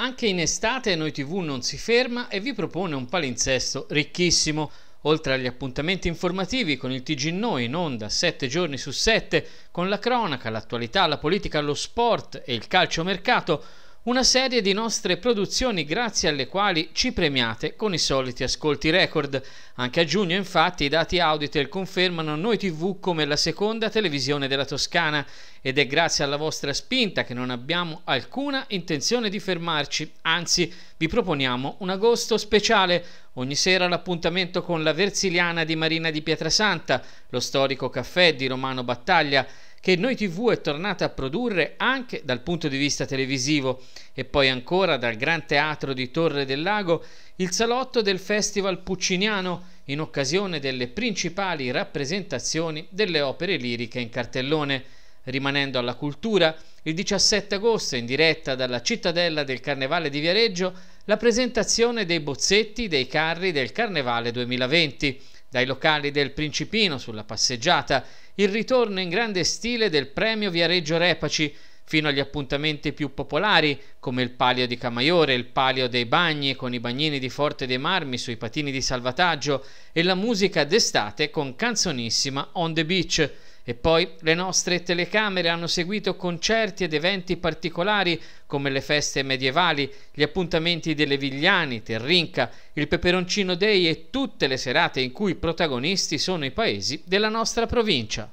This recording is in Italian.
Anche in estate Noi TV non si ferma e vi propone un palinsesto ricchissimo. Oltre agli appuntamenti informativi con il TG Noi in onda 7 giorni su 7, con la cronaca, l'attualità, la politica, lo sport e il calciomercato, una serie di nostre produzioni grazie alle quali ci premiate con i soliti ascolti record. Anche a giugno infatti i dati Auditel confermano Noi TV come la seconda televisione della Toscana ed è grazie alla vostra spinta che non abbiamo alcuna intenzione di fermarci, anzi vi proponiamo un agosto speciale, ogni sera l'appuntamento con la Versiliana di Marina di Pietrasanta, lo storico caffè di Romano Battaglia, che Noi TV è tornata a produrre anche dal punto di vista televisivo e poi ancora dal Gran Teatro di Torre del Lago il salotto del Festival Pucciniano in occasione delle principali rappresentazioni delle opere liriche in cartellone. Rimanendo alla cultura, il 17 agosto in diretta dalla cittadella del Carnevale di Viareggio la presentazione dei bozzetti dei carri del Carnevale 2020 dai locali del Principino sulla passeggiata, il ritorno in grande stile del premio Viareggio Repaci, fino agli appuntamenti più popolari come il Palio di Camaiore, il Palio dei Bagni con i bagnini di Forte dei Marmi sui patini di salvataggio e la musica d'estate con canzonissima On the Beach. E poi le nostre telecamere hanno seguito concerti ed eventi particolari come le feste medievali, gli appuntamenti delle Vigliani, Terrinca, il Peperoncino Day e tutte le serate in cui i protagonisti sono i paesi della nostra provincia.